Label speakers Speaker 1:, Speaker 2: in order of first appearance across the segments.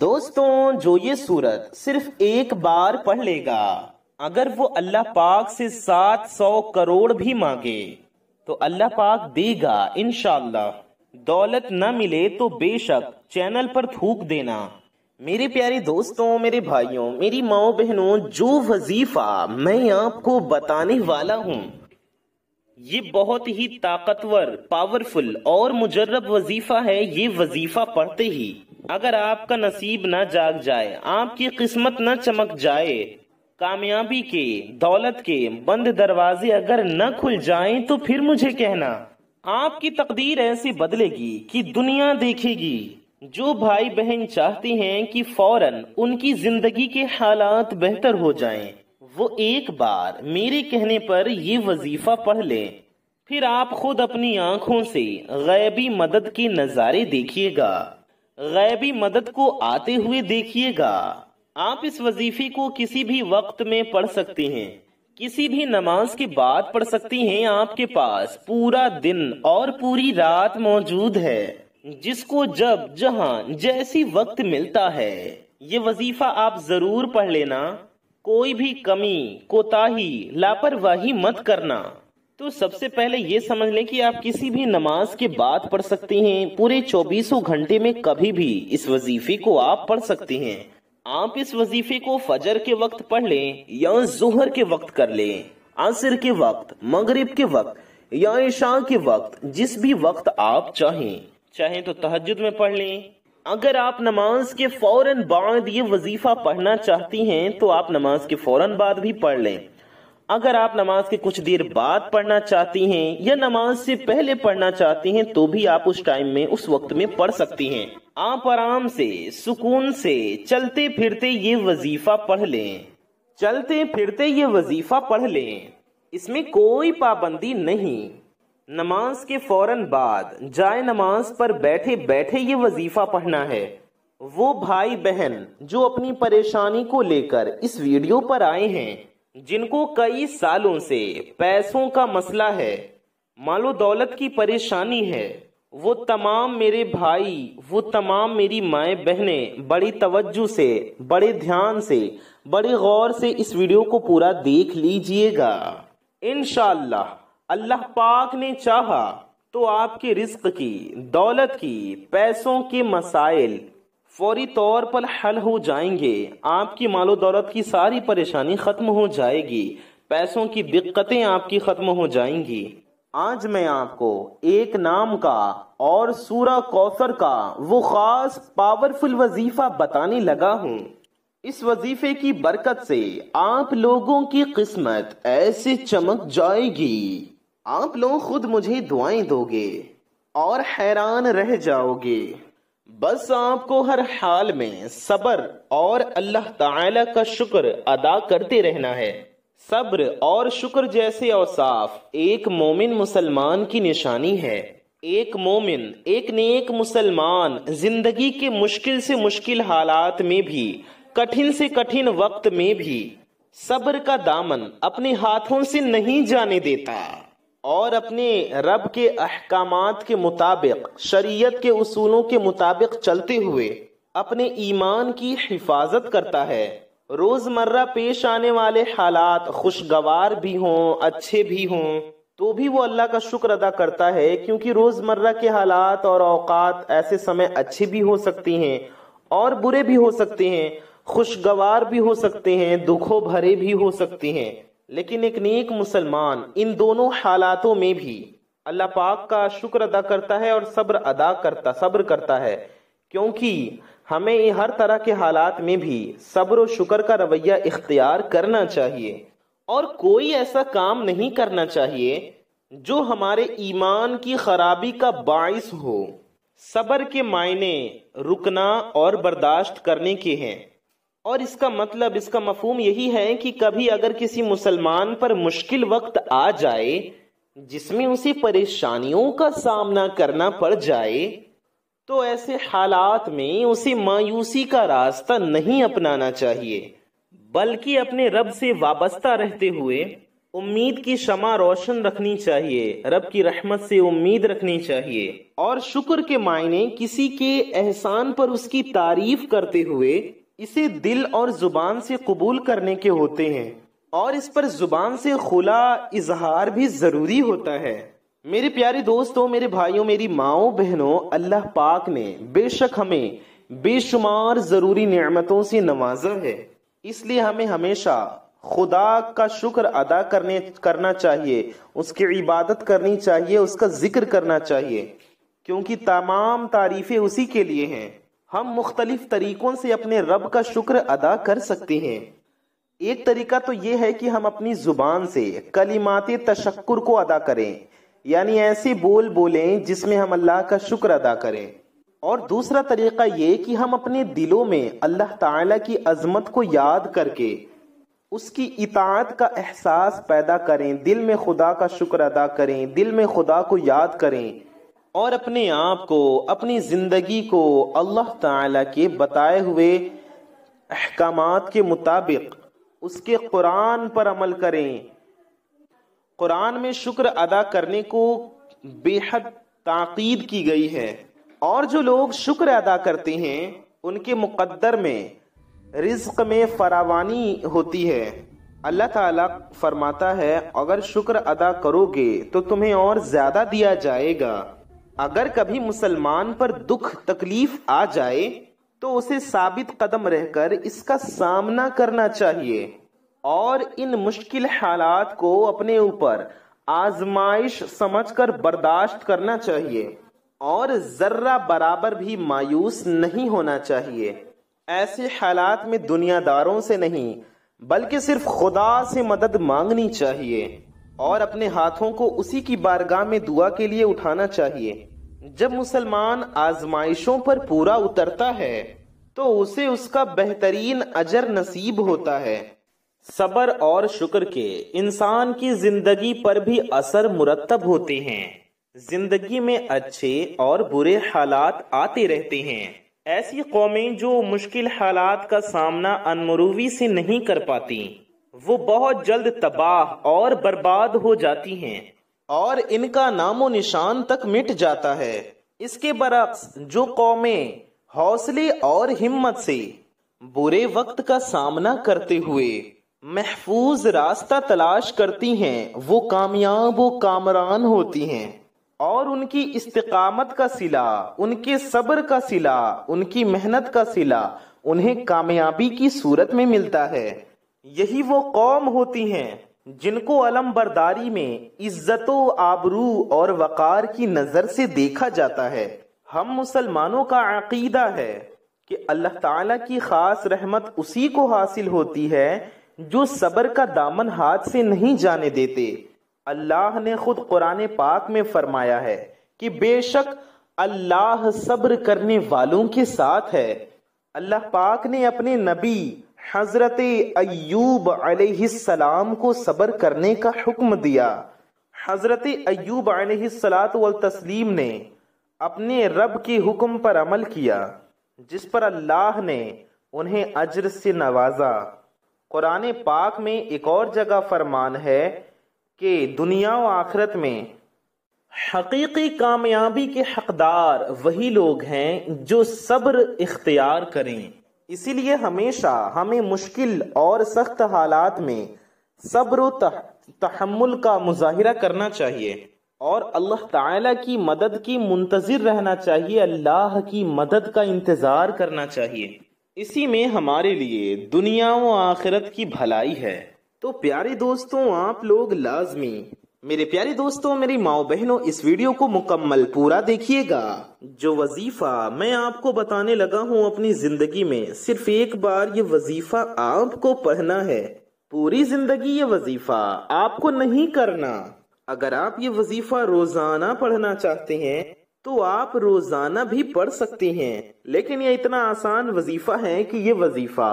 Speaker 1: दोस्तों जो ये सूरत सिर्फ एक बार पढ़ लेगा अगर वो अल्लाह पाक से सात सौ करोड़ भी मांगे तो अल्लाह पाक देगा इनशाला दौलत न मिले तो बेशक चैनल पर थूक देना मेरे प्यारे दोस्तों मेरे भाइयों मेरी माओ बहनों जो वजीफा मैं आपको बताने वाला हूँ ये बहुत ही ताकतवर पावरफुल और मुजर्रब वजीफा है ये वजीफा पढ़ते ही अगर आपका नसीब ना जाग जाए आपकी किस्मत ना चमक जाए कामयाबी के दौलत के बंद दरवाजे अगर न खुल जाए तो फिर मुझे कहना आपकी तकदीर ऐसी बदलेगी कि दुनिया देखेगी जो भाई बहन चाहते हैं कि फौरन उनकी जिंदगी के हालात बेहतर हो जाएं, वो एक बार मेरे कहने पर ये वजीफा पढ़ लें फिर आप खुद अपनी आंखों से गैबी मदद के नज़ारे देखिएगा गैबी मदद को आते हुए देखिएगा आप इस वजीफे को किसी भी वक्त में पढ़ सकते हैं किसी भी नमाज के बाद पढ़ सकती हैं आपके पास पूरा दिन और पूरी रात मौजूद है जिसको जब जहां जैसी वक्त मिलता है ये वजीफा आप जरूर पढ़ लेना कोई भी कमी कोताही लापरवाही मत करना तो सबसे पहले ये समझ लें कि आप किसी भी नमाज के बाद पढ़ सकते हैं पूरे चौबीसों घंटे में कभी भी इस वजीफे को आप पढ़ सकते हैं आप इस वजीफे को फजर के वक्त पढ़ लें या जोहर के वक्त कर लें आसर के वक्त मगरिब के वक्त या ईशा के वक्त जिस भी वक्त आप चाहें चाहें तो तहजद में पढ़ लें अगर आप नमाज के फौरन बाद ये वजीफा पढ़ना चाहती हैं तो आप नमाज के फौरन बाद भी पढ़ लें अगर आप नमाज के कुछ देर बाद पढ़ना चाहती हैं या नमाज से पहले पढ़ना चाहती हैं तो भी आप उस टाइम में उस वक्त में पढ़ सकती हैं आप आराम से सुकून से चलते फिरते ये वजीफा पढ़ लें चलते फिरते ये वजीफा पढ़ लें इसमें कोई पाबंदी नहीं नमाज के फौरन बाद जाए नमाज पर बैठे बैठे ये वजीफा पढ़ना है वो भाई बहन जो अपनी परेशानी को लेकर इस वीडियो पर आए हैं जिनको कई सालों से पैसों का मसला है मालो दौलत की परेशानी है वो तमाम मेरे भाई वो तमाम मेरी माए बहने बड़ी तवज्जो से बड़े ध्यान से बड़े गौर से इस वीडियो को पूरा देख लीजिएगा इनशाला अल्लाह पाक ने चाहा तो आपके रिस्क की दौलत की पैसों के मसाइल फौरी तौर पर हल हो जाएंगे आपकी मालो दौलत की सारी परेशानी ख़त्म हो जाएगी पैसों की दिक्कतें आपकी ख़त्म हो जाएंगी आज मैं आपको एक नाम का और सूरा कौसर का वो ख़ास पावरफुल वजीफ़ा बताने लगा हूँ इस वजीफे की बरकत से आप लोगों की किस्मत ऐसे चमक जाएगी आप लोग खुद मुझे दुआएं दोगे और हैरान रह जाओगे बस आपको हर हाल में सब्र और अल्लाह ताला का शुक्र अदा करते रहना है सब्र और शुक्र जैसे औसाफ एक मोमिन मुसलमान की निशानी है एक मोमिन एक नेक मुसलमान जिंदगी के मुश्किल से मुश्किल हालात में भी कठिन से कठिन वक्त में भी सब्र का दामन अपने हाथों से नहीं जाने देता और अपने रब के अहकाम के मुताबिक शरीयत के उसूलों के मुताबिक चलते हुए अपने ईमान की हिफाजत करता है रोज़मर्रा पेश आने वाले हालात खुशगवार भी हों अच्छे भी हों तो भी वो अल्लाह का शुक्र अदा करता है क्योंकि रोज़मर्रा के हालात और औकात ऐसे समय अच्छे भी हो सकती हैं और बुरे भी हो सकते हैं खुशगवार भी हो सकते हैं दुखों भरे भी हो सकते हैं लेकिन एक नेक मुसलमान इन दोनों हालातों में भी अल्लाह पाक का शुक्र अदा करता है और सब्र अदा करता सब्र करता है क्योंकि हमें हर तरह के हालात में भी सब्र और शुक्र का रवैया इख्तियार करना चाहिए और कोई ऐसा काम नहीं करना चाहिए जो हमारे ईमान की खराबी का बाइस हो सब्र के मायने रुकना और बर्दाश्त करने के हैं और इसका मतलब इसका मफहम यही है कि कभी अगर किसी मुसलमान पर मुश्किल वक्त आ जाए जिसमें उसे परेशानियों का सामना करना पड़ जाए तो ऐसे हालात में उसे मायूसी का रास्ता नहीं अपनाना चाहिए बल्कि अपने रब से वाबस्ता रहते हुए उम्मीद की शमा रोशन रखनी चाहिए रब की रहमत से उम्मीद रखनी चाहिए और शुक्र के मायने किसी के एहसान पर उसकी तारीफ करते हुए इसे दिल और जुबान से कबूल करने के होते हैं और इस पर जुबान से खुला इजहार भी जरूरी होता है मेरे प्यारे दोस्तों मेरे भाइयों मेरी माओ बहनों अल्लाह पाक ने बेशक हमें बेशुमार जरूरी नियमतों से नवाजा है इसलिए हमें हमेशा खुदा का शुक्र अदा करने करना चाहिए उसकी इबादत करनी चाहिए उसका जिक्र करना चाहिए क्योंकि तमाम तारीफें उसी के लिए हैं हम मुख्तलिफ तरीकों से अपने रब का शुक्र अदा कर सकते हैं एक तरीका तो ये है कि हम अपनी जुबान से कलिमात तशक्कुर को अदा करें यानी ऐसे बोल बोलें जिसमें हम अल्लाह का शुक्र अदा करें और दूसरा तरीका ये कि हम अपने दिलों में अल्लाह ताला की अजमत को याद करके उसकी इतात का एहसास पैदा करें दिल में खुदा का शुक्र अदा करें दिल में खुदा को याद करें और अपने आप को अपनी जिंदगी को अल्लाह ताला के बताए हुए अहकाम के मुताबिक उसके कुरान पर अमल करें कुरान में शुक्र अदा करने को बेहद ताकीद की गई है और जो लोग शुक्र अदा करते हैं उनके मुकद्दर में रिज्क में फरावानी होती है अल्लाह ताला फरमाता है अगर शुक्र अदा करोगे तो तुम्हें और ज़्यादा दिया जाएगा अगर कभी मुसलमान पर दुख तकलीफ आ जाए तो उसे साबित कदम रहकर इसका सामना करना चाहिए और इन मुश्किल हालात को अपने ऊपर आजमाइश समझकर बर्दाश्त करना चाहिए और जर्रा बराबर भी मायूस नहीं होना चाहिए ऐसे हालात में दुनियादारों से नहीं बल्कि सिर्फ खुदा से मदद मांगनी चाहिए और अपने हाथों को उसी की बारगाह में दुआ के लिए उठाना चाहिए जब मुसलमान आजमाइशों पर पूरा उतरता है तो उसे उसका बेहतरीन अजर नसीब होता है सबर और शुक्र के इंसान की जिंदगी पर भी असर मुरतब होते हैं जिंदगी में अच्छे और बुरे हालात आते रहते हैं ऐसी कौमें जो मुश्किल हालात का सामना अनमरूवी से नहीं कर पाती वो बहुत जल्द तबाह और बर्बाद हो जाती हैं और इनका नामो निशान तक मिट जाता है इसके बरक्स जो कौमें हौसले और हिम्मत से बुरे वक्त का सामना करते हुए महफूज रास्ता तलाश करती हैं वो कामयाब व कामरान होती हैं और उनकी इस्तकामत का सिला उनके सब्र का सिला उनकी मेहनत का सिला उन्हें कामयाबी की सूरत में मिलता है यही वो कौम होती हैं जिनको अलम बरदारी में इज्जत आबरू और वक़ार की नज़र से देखा जाता है हम मुसलमानों का अकीदा है कि अल्लाह ताला की ख़ास रहमत उसी को हासिल होती है जो सबर का दामन हाथ से नहीं जाने देते अल्लाह ने खुद कुरान पाक में फरमाया है कि बेशक अल्लाह सब्र करने वालों के साथ है अल्लाह पाक ने अपने नबी हजरत अयूब अलैहिस्सलाम को सब्र करने का हुक्म दिया हजरत अयूब अलैहिस्सलात तस्लीम ने अपने रब के हुक्म पर अमल किया जिस पर अल्लाह ने उन्हें अजर से नवाजा कुरान पाक में एक और जगह फरमान है कि दुनिया व आखरत में हकीकी कामयाबी के हकदार वही लोग हैं जो सब्र इख्तियार करें इसीलिए हमेशा हमें मुश्किल और सख्त हालात में सब्र तहमुल का मुजाहिरा करना चाहिए और अल्लाह ताला की मदद की मुंतज़र रहना चाहिए अल्लाह की मदद का इंतज़ार करना चाहिए इसी में हमारे लिए दुनिया व आखिरत की भलाई है तो प्यारे दोस्तों आप लोग लाजमी मेरे प्यारे दोस्तों मेरी माओ बहनों इस वीडियो को मुकम्मल पूरा देखिएगा जो वजीफा मैं आपको बताने लगा हूँ अपनी जिंदगी में सिर्फ एक बार ये वजीफा आपको पढ़ना है पूरी जिंदगी ये वजीफा आपको नहीं करना अगर आप ये वजीफा रोजाना पढ़ना चाहते हैं तो आप रोजाना भी पढ़ सकती हैं लेकिन ये इतना आसान वजीफा है कि ये वजीफा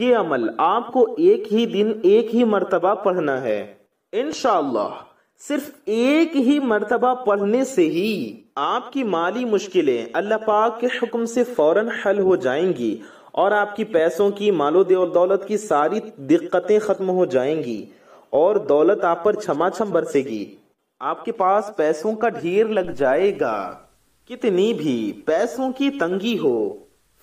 Speaker 1: ये अमल आपको एक ही दिन एक ही मरतबा पढ़ना है इनशाला सिर्फ एक ही मरतबा पढ़ने से ही आपकी माली मुश्किलें अल्लाह पाक के हुक्म से फौरन हल हो जाएंगी और आपकी पैसों की मालो और दौलत की सारी दिक्कतें खत्म हो जाएंगी और दौलत आप पर छमा छम बरसेगी आपके पास पैसों का ढेर लग जाएगा कितनी भी पैसों की तंगी हो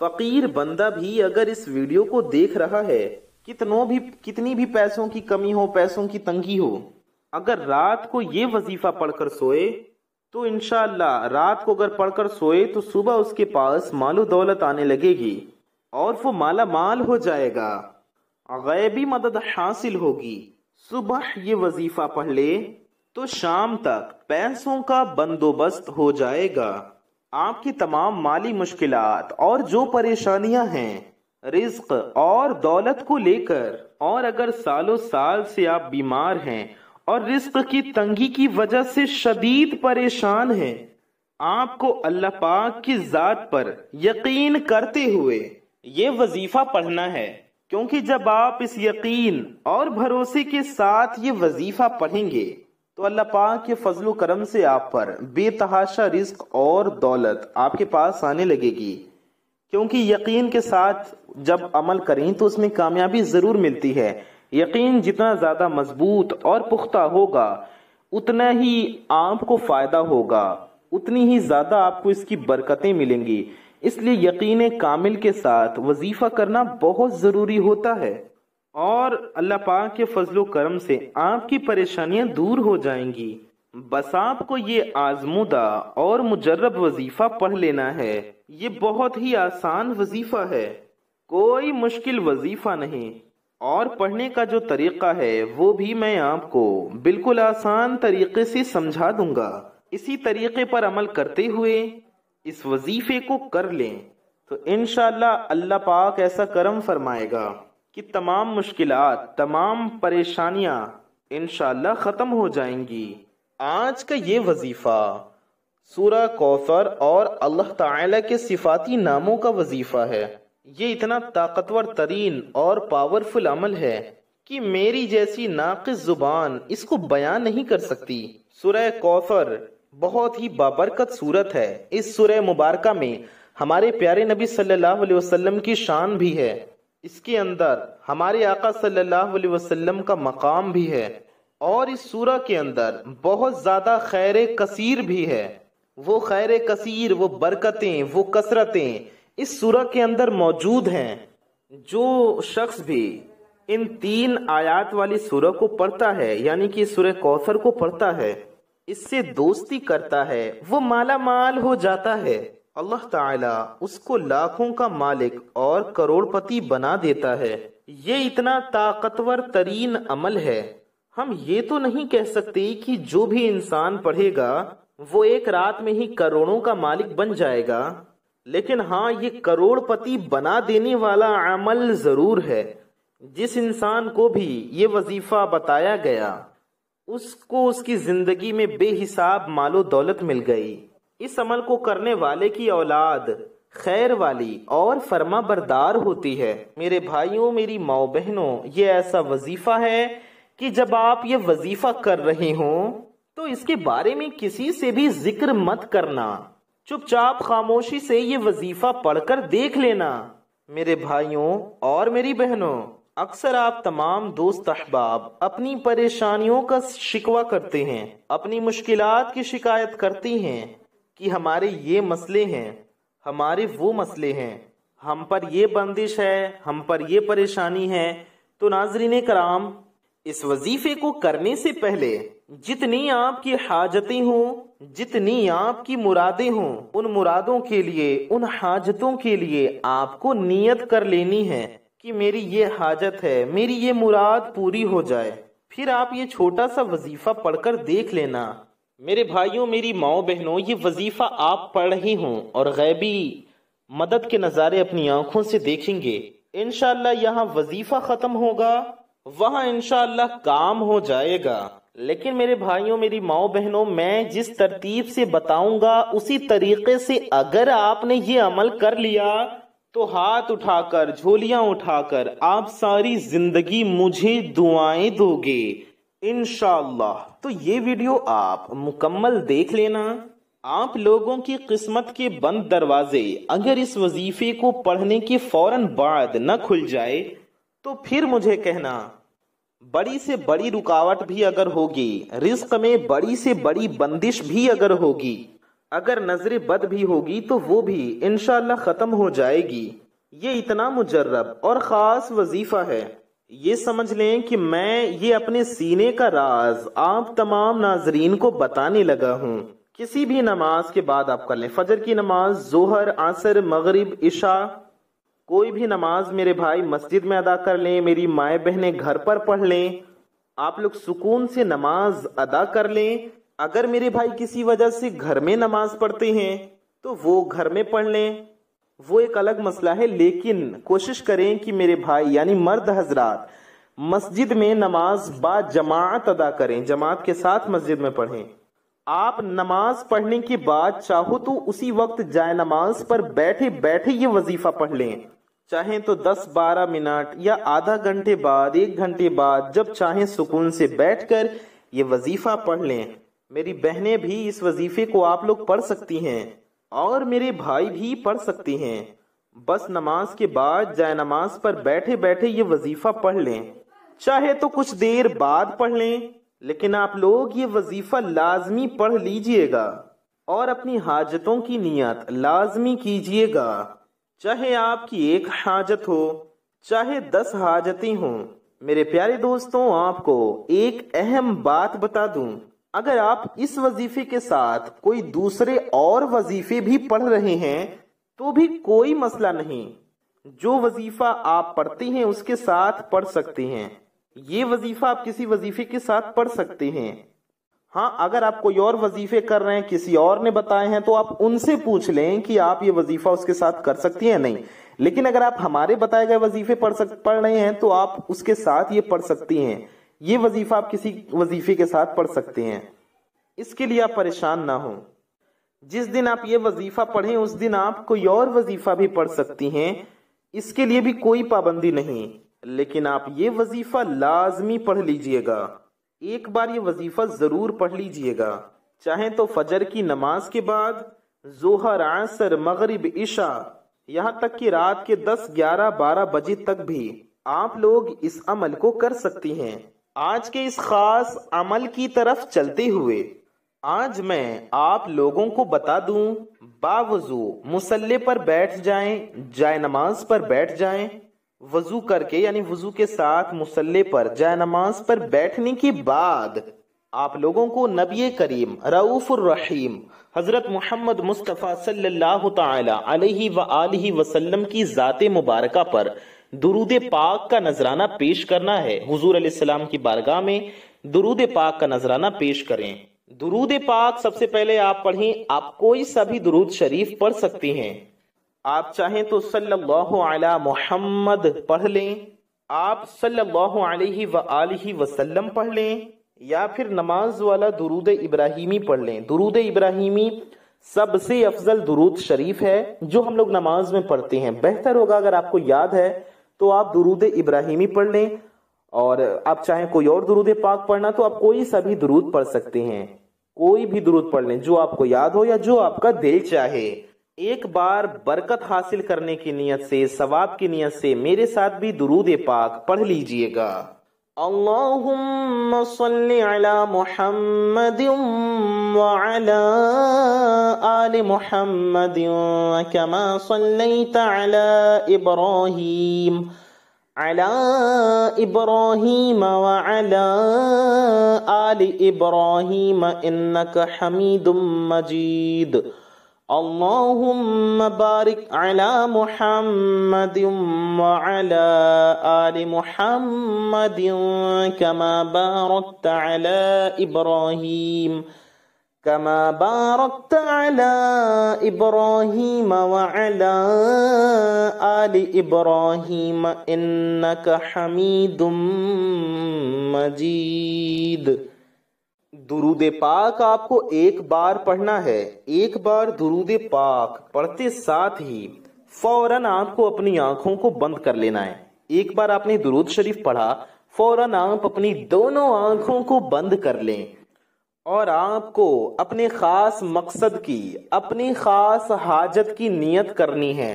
Speaker 1: फकीर बंदा भी अगर इस वीडियो को देख रहा है कितनों भी कितनी भी पैसों की कमी हो पैसों की तंगी हो अगर रात को ये वजीफा पढ़कर सोए तो इनशाला रात को अगर पढ़कर सोए तो सुबह उसके पास मालो दौलत आने लगेगी और वो माला माल हो जाएगा गैबी मदद हासिल होगी सुबह ये वजीफा पढ़ ले तो शाम तक पैसों का बंदोबस्त हो जाएगा आपकी तमाम माली मुश्किलात और जो परेशानियां हैं रिस्क और दौलत को लेकर और अगर सालों साल से आप बीमार हैं और रिस्क की तंगी की वजह से शदीद परेशान हैं आपको अल्लाह पाक की जात पर यकीन करते हुए ये वजीफा पढ़ना है क्योंकि जब आप इस यकीन और भरोसे के साथ ये वजीफा पढ़ेंगे तो अल्लाह पाक के फजलो करम से आप पर बेतहाशा रिस्क और दौलत आपके पास आने लगेगी क्योंकि यकीन के साथ जब अमल करें तो उसमें कामयाबी ज़रूर मिलती है यकीन जितना ज़्यादा मजबूत और पुख्ता होगा उतना ही आप को फ़ायदा होगा उतनी ही ज़्यादा आपको इसकी बरकतें मिलेंगी इसलिए यकीन कामिल के साथ वजीफ़ा करना बहुत ज़रूरी होता है और अल्लाह पाक के फजलो करम से आपकी परेशानियां दूर हो जाएंगी बस आपको ये आजमुदा और मुजरब वजीफा पढ़ लेना है ये बहुत ही आसान वजीफा है कोई मुश्किल वजीफा नहीं और पढ़ने का जो तरीका है वो भी मैं आपको बिल्कुल आसान तरीके से समझा दूंगा इसी तरीके पर अमल करते हुए इस वजीफे को कर लें तो इनशाला अल्लाह पाक ऐसा करम फरमाएगा कि तमाम मुश्किलात तमाम परेशानियां इन ख़त्म हो जाएंगी आज का ये वजीफ़ा सूरा कौसर और अल्लाह ताला के सिफाती नामों का वजीफ़ा है ये इतना ताकतवर तरीन और पावरफुल अमल है कि मेरी जैसी नाकिस जुबान इसको बयान नहीं कर सकती सुरह कौसर बहुत ही बाबरकत सूरत है इस सुरह मुबारक में हमारे प्यारे नबी सल्लल्लाहु अलैहि वसल्लम की शान भी है इसके अंदर हमारे आका सल्लल्लाहु अलैहि वसल्लम का मकाम भी है और इस सूरह के अंदर बहुत ज़्यादा खैर कसीर भी है वो खैर कसीर वो बरकतें वो कसरतें इस सूरह के अंदर मौजूद हैं जो शख्स भी इन तीन आयात वाली सूरह को पढ़ता है यानी कि सूर्य कौसर को पढ़ता है इससे दोस्ती करता है वो माला माल हो जाता है अल्लाह ताला उसको लाखों का मालिक और करोड़पति बना देता है ये इतना ताकतवर तरीन अमल है हम ये तो नहीं कह सकते कि जो भी इंसान पढ़ेगा वो एक रात में ही करोड़ों का मालिक बन जाएगा लेकिन हाँ ये करोड़पति बना देने वाला अमल जरूर है जिस इंसान को भी ये वजीफा बताया गया उसको उसकी जिंदगी में बेहिसाब मालो दौलत मिल गई इस अमल को करने वाले की औलाद खैर वाली और फर्मा बरदार होती है मेरे भाइयों मेरी माओ बहनों ये ऐसा वजीफा है कि जब आप ये वजीफा कर रहे हो तो इसके बारे में किसी से भी जिक्र मत करना चुपचाप खामोशी से ये वजीफा पढ़कर देख लेना मेरे भाइयों और मेरी बहनों अक्सर आप तमाम दोस्त अहबाब अपनी परेशानियों का शिकवा करते हैं अपनी मुश्किलात की शिकायत करती हैं कि हमारे ये मसले हैं हमारे वो मसले हैं हम पर ये बंदिश है हम पर ये परेशानी है तो नाजरीन कराम इस वजीफे को करने से पहले जितनी आपकी हाजतें हों जितनी आपकी मुरादें हों उन मुरादों के लिए उन हाजतों के लिए आपको नियत कर लेनी है कि मेरी ये हाजत है मेरी ये मुराद पूरी हो जाए फिर आप ये छोटा सा वजीफा पढ़कर देख लेना मेरे भाइयों मेरी माओ बहनों ये वजीफा आप पढ़ रही हूँ और गैबी मदद के नज़ारे अपनी आंखों से देखेंगे इनशाला यहाँ वजीफा ख़त्म होगा वहाँ इनशाला काम हो जाएगा लेकिन मेरे भाइयों मेरी माओ बहनों मैं जिस तरतीब से बताऊंगा उसी तरीके से अगर आपने ये अमल कर लिया तो हाथ उठाकर झोलियां उठाकर आप सारी जिंदगी मुझे दुआएं दोगे इनशाला तो ये वीडियो आप मुकम्मल देख लेना आप लोगों की किस्मत के बंद दरवाजे अगर इस वजीफे को पढ़ने के फौरन बाद न खुल जाए तो फिर मुझे कहना बड़ी से बड़ी रुकावट भी अगर होगी रिस्क में बड़ी से बड़ी बंदिश भी अगर होगी अगर नजरे बद भी होगी तो वो भी इनशाला खत्म हो जाएगी ये इतना मुजर्रब और ख़ास वजीफ़ा है ये समझ लें कि मैं ये अपने सीने का राज आप तमाम नाजरीन को बताने लगा हूँ किसी भी नमाज के बाद आप कर लें फजर की नमाज जोहर आसर मगरिब इशा कोई भी नमाज मेरे भाई मस्जिद में अदा कर लें मेरी माए बहने घर पर पढ़ लें आप लोग सुकून से नमाज अदा कर लें अगर मेरे भाई किसी वजह से घर में नमाज पढ़ते हैं तो वो घर में पढ़ लें वो एक अलग मसला है लेकिन कोशिश करें कि मेरे भाई यानी मर्द हजरात मस्जिद में नमाज बा जमात अदा करें जमात के साथ मस्जिद में पढ़ें आप नमाज पढ़ने के बाद चाहो तो उसी वक्त जाए नमाज पर बैठे बैठे ये वजीफा पढ़ लें चाहे तो 10-12 मिनट या आधा घंटे बाद एक घंटे बाद जब चाहे सुकून से बैठकर ये वजीफा पढ़ लें मेरी बहनें भी इस वजीफे को आप लोग पढ़ सकती हैं और मेरे भाई भी पढ़ सकती हैं बस नमाज के बाद जाए नमाज पर बैठे बैठे ये वजीफा पढ़ लें चाहे तो कुछ देर बाद पढ़ लें लेकिन आप लोग ये वजीफ़ा लाजमी पढ़ लीजिएगा और अपनी हाजतों की नीयत लाजमी कीजिएगा चाहे आपकी एक हाजत हो चाहे दस हाजतें हों मेरे प्यारे दोस्तों आपको एक अहम बात बता दूं अगर आप इस वजीफे के साथ कोई दूसरे और वजीफे भी पढ़ रहे हैं तो भी कोई मसला नहीं जो वजीफा आप पढ़ते हैं उसके साथ पढ़ सकते हैं ये वजीफा आप किसी वजीफे के साथ पढ़ सकते हैं हाँ अगर आप कोई और वजीफे कर रहे हैं किसी और ने बताए हैं तो आप उनसे पूछ लें कि आप ये वजीफा उसके साथ कर सकती हैं नहीं लेकिन अगर आप हमारे बताए गए वजीफे पढ़ सक पढ़ रहे हैं तो आप उसके साथ ये पढ़ सकती हैं ये वजीफा आप किसी वजीफे के साथ पढ़ सकते हैं इसके लिए आप परेशान ना हो जिस दिन आप ये वजीफा पढ़ें उस दिन आप कोई और वजीफा भी पढ़ सकती हैं इसके लिए भी कोई पाबंदी नहीं लेकिन आप ये वजीफा लाजमी पढ़ लीजिएगा एक बार ये वजीफा ज़रूर पढ़ लीजिएगा चाहे तो फजर की नमाज के बाद जोहर आसर मगरब इशा यहाँ तक कि रात के 10, 11, 12 बजे तक भी आप लोग इस अमल को कर सकती हैं आज के इस खास अमल की तरफ चलते हुए आज मैं आप लोगों को बता दूं बावजू मुसल्ले पर बैठ जाएं जाय नमाज पर बैठ जाएं वजू करके यानी वजू के साथ मुसल्ले पर जाय नमाज पर बैठने के बाद आप लोगों को नबी करीम रऊफ़ रहीम हज़रत मोहम्मद मुस्तफ़ा सल्लल्लाहु अलैहि व आलिहि वसल्लम की ज़ात मुबारक पर दुरूद पाक का नजराना पेश करना है हुजूर अलैहिस्सलाम की बारगाह में दुरूद पाक का नजराना पेश करें दुरूद पाक सबसे पहले आप पढ़ें आप कोई सा भी दुरूद शरीफ पढ़ सकती हैं आप चाहें तो सल्लल्लाहु अला मोहम्मद पढ़ लें आप सल्लल्लाहु अलैहि व आलिहि वसल्लम पढ़ लें या फिर नमाज वाला दुरूद इब्राहिमी पढ़ लें दुरूद इब्राहिमी सबसे अफजल दुरूद शरीफ है जो हम लोग नमाज में पढ़ते हैं बेहतर होगा अगर आपको याद है तो आप दुरूद इब्राहिमी पढ़ लें और आप चाहें कोई और दुरूद पाक पढ़ना तो आप कोई सा भी दुरूद पढ़ सकते हैं कोई भी दुरूद पढ़ लें जो आपको याद हो या जो आपका दिल चाहे एक बार बरकत हासिल करने की नियत से सवाब की नियत से मेरे साथ भी दुरूद पाक पढ़ लीजिएगा मोहम्मद सल्लि अला मुहम्मदिन व अला आलि मुहम्मदिन कमा सल्लैत अला على إبراهيم وعلى آل إبراهيم إنك حميد مجيد اللهم بارك على محمد وعلى آل محمد كما باركت على إبراهيم كما باركت على إبراهيم وعلى آل إبراهيم إنك حميد مجيد दुरूद पाक आपको एक बार पढ़ना है एक बार दुरूद पाक पढ़ते साथ ही फौरन आपको अपनी आंखों को बंद कर लेना है एक बार आपने दुरूद शरीफ पढ़ा फौरन आप अपनी दोनों आंखों को बंद कर लें और आपको अपने खास मकसद की अपनी खास हाजत की नियत करनी है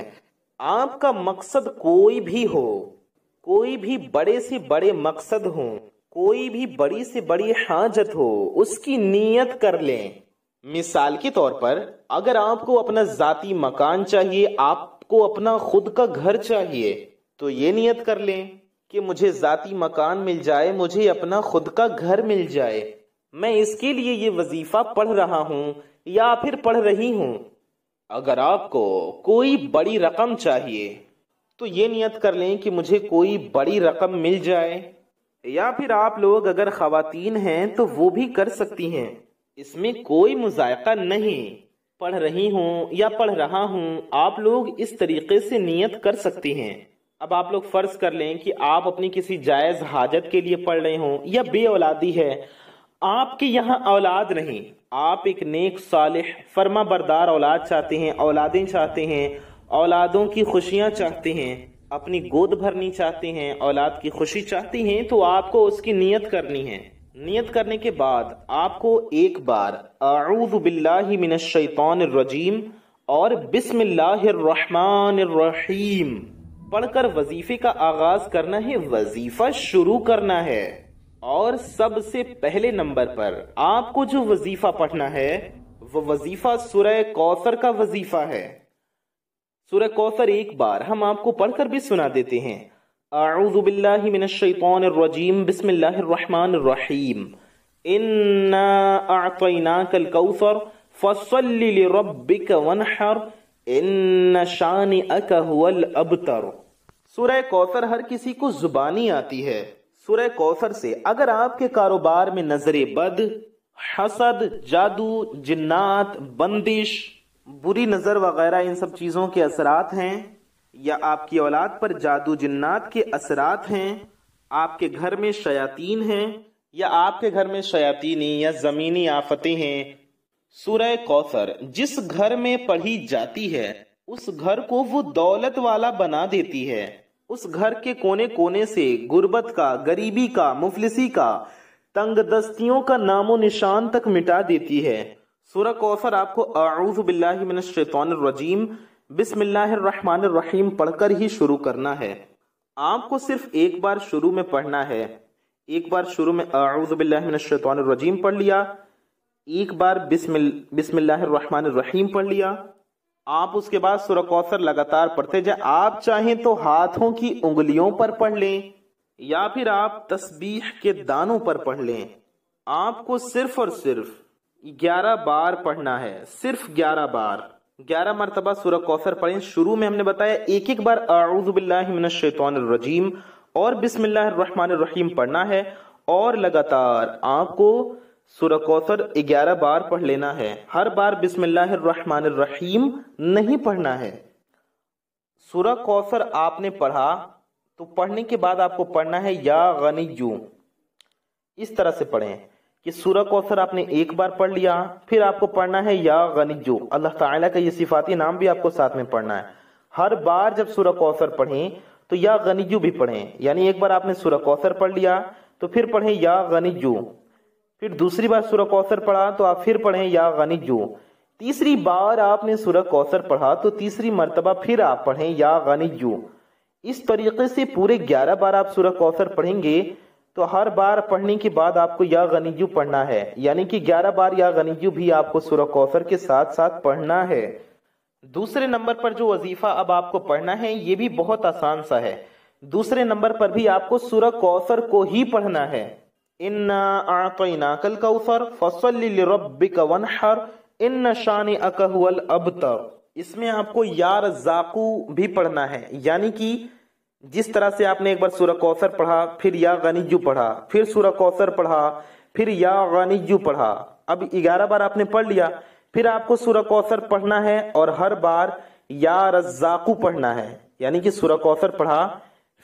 Speaker 1: आपका मकसद कोई भी हो कोई भी बड़े से बड़े मकसद हो कोई भी बड़ी से बड़ी हाजत हो उसकी नीयत कर लें मिसाल के तौर पर अगर आपको अपना जाति मकान चाहिए आपको अपना खुद का घर चाहिए तो ये नियत कर लें कि मुझे जाति मकान मिल जाए मुझे अपना खुद का घर मिल जाए मैं इसके लिए ये वजीफा पढ़ रहा हूँ या फिर पढ़ रही हूँ अगर आपको कोई बड़ी रकम चाहिए तो ये नियत कर लें कि मुझे कोई बड़ी रकम मिल जाए या फिर आप लोग अगर खातन हैं तो वो भी कर सकती हैं इसमें कोई मुजायका नहीं पढ़ रही हूँ या पढ़ रहा हूँ आप लोग इस तरीके से नियत कर सकती हैं अब आप लोग फर्ज कर लें कि आप अपनी किसी जायज हाजत के लिए पढ़ रहे हों या बे औलादी है आपके यहाँ औलाद नहीं आप एक नेक सालिह फर्मा बरदार औलाद चाहते हैं औलादे चाहते हैं औलादों की खुशियाँ चाहते हैं अपनी गोद भरनी चाहते हैं औलाद की खुशी चाहती हैं तो आपको उसकी नियत करनी है नियत करने के बाद आपको एक बार आऊदबिल्लाशैतरजीम और बिस्मिल्लाम पढ़कर वजीफे का आगाज करना है वजीफा शुरू करना है और सबसे पहले नंबर पर आपको जो वजीफा पढ़ना है वो वजीफा सुरह कौसर का वजीफा है सूर्य कौसर एक बार हम आपको पढ़कर भी सुना देते हैं आउज़ुबिल्लाहिमिनश्शैतानिर्रजीम बिस्मिल्लाहिर्रहमानिर्रहीम कौसर हर किसी को जुबानी आती है सुरह कौसर से अगर आपके कारोबार में नजरे बद हसद जादू जिन्नात बंदिश बुरी नज़र वगैरह इन सब चीज़ों के असरात हैं या आपकी औलाद पर जादू जन्नात के असरात हैं आपके घर में शयातीन हैं या आपके घर में शयातीनी या ज़मीनी आफतें हैं सुरय कौसर जिस घर में पढ़ी जाती है उस घर को वो दौलत वाला बना देती है उस घर के कोने कोने से गुर्बत का गरीबी का मुफलिसी का तंग दस्तियों का नामो निशान तक मिटा देती है सूरह कौसर आपको आऊज़बिल्लाशैतरजीम बिस्मिल्लाहमानीम पढ़कर ही शुरू करना है आपको सिर्फ एक बार शुरू में पढ़ना है एक बार शुरू में रजीम पढ़ लिया एक बार बिस्मिल रहीम पढ़ लिया आप उसके बाद सूरह कौसर लगातार पढ़ते जाए आप चाहें तो हाथों की उंगलियों पर पढ़ लें या फिर आप तस्बीह के दानों पर पढ़ लें आपको सिर्फ और सिर्फ ग्यारह बार पढ़ना है सिर्फ ग्यारह बार ग्यारह मरतबा सूर्य कौसर पढ़ें शुरू में हमने बताया एक एक बार आउजुबिल्लाशैतरजीम और बिस्मिल्लाम पढ़ना है और लगातार आपको सूर्य कौसर ग्यारह बार पढ़ लेना है हर बार बिस्मिल्लाम नहीं पढ़ना है सूर्य कौसर आपने पढ़ा तो पढ़ने के बाद आपको पढ़ना है या गनी इस तरह से पढ़ें कि सूरह कौसर आपने एक बार पढ़ लिया फिर आपको पढ़ना है या जो अल्लाह ताला का ये सिफाती नाम भी आपको साथ में पढ़ना है हर बार जब सूरह कौसर पढ़ें तो या जो भी पढ़ें यानी एक बार आपने सूरह कौसर पढ़ लिया तो फिर पढ़ें या जो फिर दूसरी बार सूरह कौसर पढ़ा तो आप फिर पढ़ें या जो तीसरी बार आपने सूरह कौसर पढ़ा तो तीसरी मरतबा फिर आप पढ़ें या जो इस तरीके से पूरे ग्यारह बार आप सूरह कौसर पढ़ेंगे तो हर बार पढ़ने के बाद आपको या गनीजू पढ़ना है यानी कि 11 बार या गनीजू भी आपको सूरह कौसर के साथ साथ पढ़ना है दूसरे नंबर पर जो वजीफा अब आपको पढ़ना है ये भी बहुत आसान सा है दूसरे नंबर पर भी आपको सूरह कौसर को ही पढ़ना है इन कल कौसर इन शान अकहल अब इसमें आपको यार जाकू भी पढ़ना है यानी कि जिस तरह से आपने एक बार सूर्य कौसर पढ़ा फिर या गनीजू पढ़ा फिर सूर्य कौसर पढ़ा फिर या गनिजू पढ़ा अब ग्यारह बार आपने पढ़ लिया फिर आपको सूर्य कौसर पढ़ना है और हर बार या रज्जाकू पढ़ना है यानी कि सूर्य कौसर पढ़ा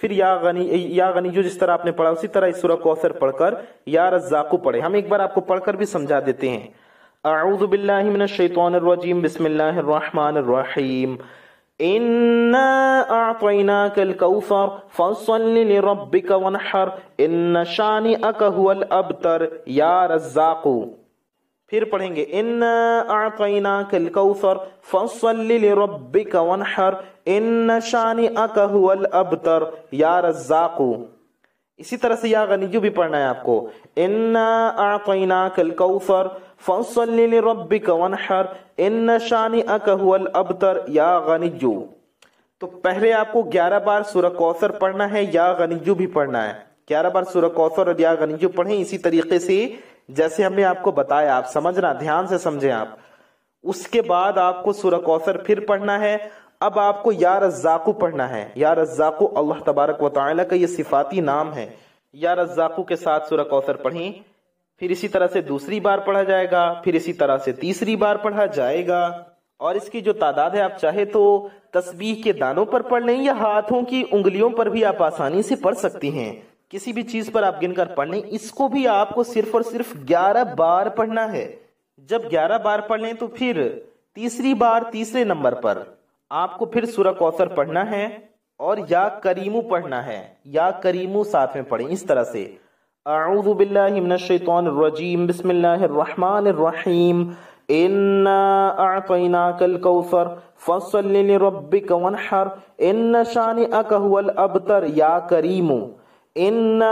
Speaker 1: फिर या गनी या गनी जो जिस तरह आपने पढ़ा उसी तरह इस सूरह कौसर पढ़कर या रज्जाकू पढ़े हम एक बार आपको पढ़कर भी समझा देते हैं अऊज़ुबिल्लाहिमिनशैतानिर्रजीम रहीम إنا أعطيناك الكوثر فصل لربك वनहर إن شانئك هو الأبتر يا رزاق फिर पढ़ेंगे इन आतना कल कौसर फसल रब्बी कवनहर इन शानी अकहल अबतर या रज्जाकू इसी तरह से या गनीजू भी पढ़ना है आपको इन आतना कल कौसर फसल्ली रब्बिक वनहर इन शानी अकहल अबतर या गनिजू तो पहले आपको 11 बार सूर कौसर पढ़ना है या गनिजू भी पढ़ना है 11 बार सूर कौसर और या गनिजू पढ़ें इसी तरीके से जैसे हमने आपको बताया आप समझना ध्यान से समझें आप उसके बाद आपको सूर कौसर फिर पढ़ना है अब आपको या रज्जाकू पढ़ना है या रज्जाकू अल्लाह तबारक वाल का ये सिफाती नाम है या रज्जाकू के साथ सूर कौसर पढ़ें फिर इसी तरह से दूसरी बार पढ़ा जाएगा फिर इसी तरह से तीसरी बार पढ़ा जाएगा और इसकी जो तादाद है आप चाहे तो तस्बीह के दानों पर पढ़ लें या हाथों की उंगलियों पर भी आप आसानी से पढ़ सकती हैं किसी भी चीज पर आप गिनकर पढ़ लें इसको भी आपको सिर्फ और सिर्फ ग्यारह बार पढ़ना है जब ग्यारह बार पढ़ लें तो फिर तीसरी बार तीसरे नंबर पर आपको फिर सूरा कौसर पढ़ना है और या करीमू पढ़ना है या करीमू साथ में पढ़ें इस तरह से अऊज़ुबिल्लाहिमिनश्शैतानिर्रजीम बिस्मिल्लाहिर्रहमानिर्रहीम इन्ना अअतैनाकल कौसर फसल्लि लिरब्बिक वनहर इन शानिअक हुवल अबतर या करीम इन्ना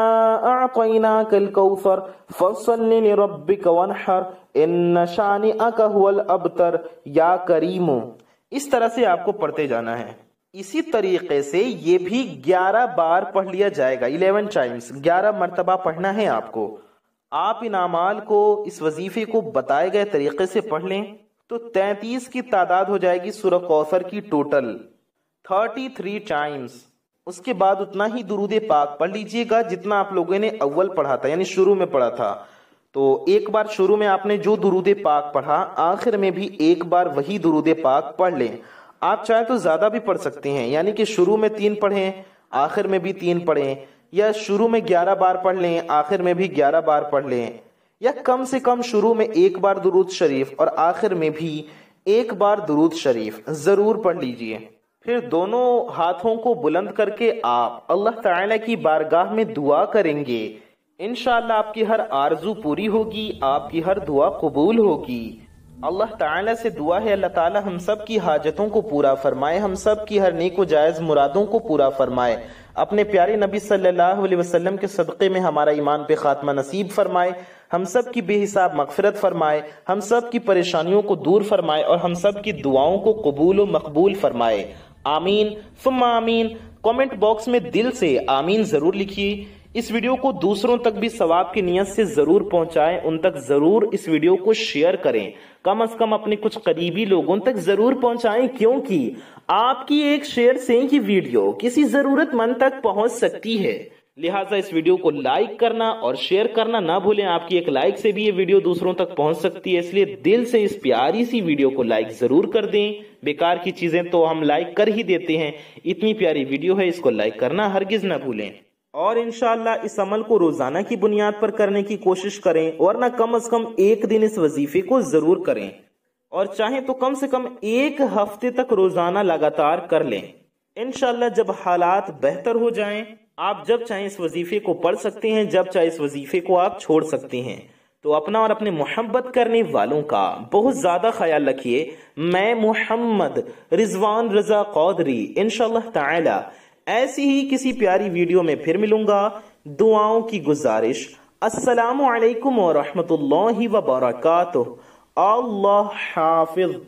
Speaker 1: अअतैनाकल कौसर फसल्लि लिरब्बिक वनहर इन शानिअक हुवल अबतर या करीम इस तरह से आपको पढ़ते जाना है इसी तरीके से ये भी ग्यारह बार पढ़ लिया जाएगा इलेवन टाइम्स ग्यारह मरतबा पढ़ना है आपको आप इन अमाल को इस वजीफे को बताए गए तरीके से पढ़ लें तो तैतीस की तादाद हो जाएगी सूरह कौसर की टोटल थर्टी थ्री टाइम्स उसके बाद उतना ही दुरूद पाक पढ़ लीजिएगा जितना आप लोगों ने अव्वल पढ़ा था यानी शुरू में पढ़ा था तो एक बार शुरू में आपने जो दुरूद पाक पढ़ा आखिर में भी एक बार वही दुरूद पाक पढ़ लें आप चाहे तो ज्यादा भी पढ़ सकते हैं यानी कि शुरू में तीन पढ़ें आखिर में भी तीन पढ़ें या शुरू में ग्यारह बार पढ़ लें आखिर में भी ग्यारह बार पढ़ लें या कम से कम शुरू में एक बार दुरूद शरीफ और आखिर में भी एक बार दुरूद शरीफ जरूर पढ़ लीजिए फिर दोनों हाथों को बुलंद करके आप अल्लाह ताला की बारगाह में दुआ करेंगे इनशाला आपकी हर आरजू पूरी होगी आपकी हर दुआ कबूल होगी अल्लाह ताला से दुआ है अल्लाह ताला हम सब की हाजतों को पूरा फरमाए हम सब की हर नेक जायज़ मुरादों को पूरा फरमाए अपने प्यारे नबी सल्लल्लाहु अलैहि वसल्लम के सदक़े में हमारा ईमान पे ख़ात्मा नसीब फरमाए हम सब की बेहिसाब मगफरत फरमाए हम सब की परेशानियों को दूर फरमाए और हम सब की दुआओं को कबूल व मकबूल फरमाए आमीन फुम आमीन कमेंट बॉक्स में दिल से आमीन ज़रूर लिखिए इस वीडियो को दूसरों तक भी सवाब की नीयत से ज़रूर पहुंचाएं उन तक ज़रूर इस वीडियो को शेयर करें कम से कम अपने कुछ करीबी लोगों तक ज़रूर पहुंचाएं क्योंकि आपकी एक शेयर से ही वीडियो किसी ज़रूरतमंद तक पहुंच सकती है लिहाजा इस वीडियो को लाइक करना और शेयर करना ना भूलें आपकी एक लाइक से भी ये वीडियो दूसरों तक पहुंच सकती है इसलिए दिल से इस प्यारी सी वीडियो को लाइक ज़रूर कर दें बेकार की चीज़ें तो हम लाइक कर ही देते हैं इतनी प्यारी वीडियो है इसको लाइक करना हरगिज़ ना भूलें और इनशाला इस अमल को रोजाना की बुनियाद पर करने की कोशिश करें और ना कम अज कम एक दिन इस वजीफे को जरूर करें और चाहे तो कम से कम एक हफ्ते तक रोजाना लगातार कर लें इनशाला जब हालात बेहतर हो जाए आप जब चाहे इस वजीफे को पढ़ सकते हैं जब चाहे इस वजीफे को आप छोड़ सकते हैं तो अपना और अपने मोहब्बत करने वालों का बहुत ज़्यादा ख्याल रखिए मैं मोहम्मद रिजवान रजा कौदरी इनशाला ऐसी ही किसी प्यारी वीडियो में फिर मिलूंगा दुआओं की गुजारिश असलकम वरहमल वबरक अल्लाह हाफिज़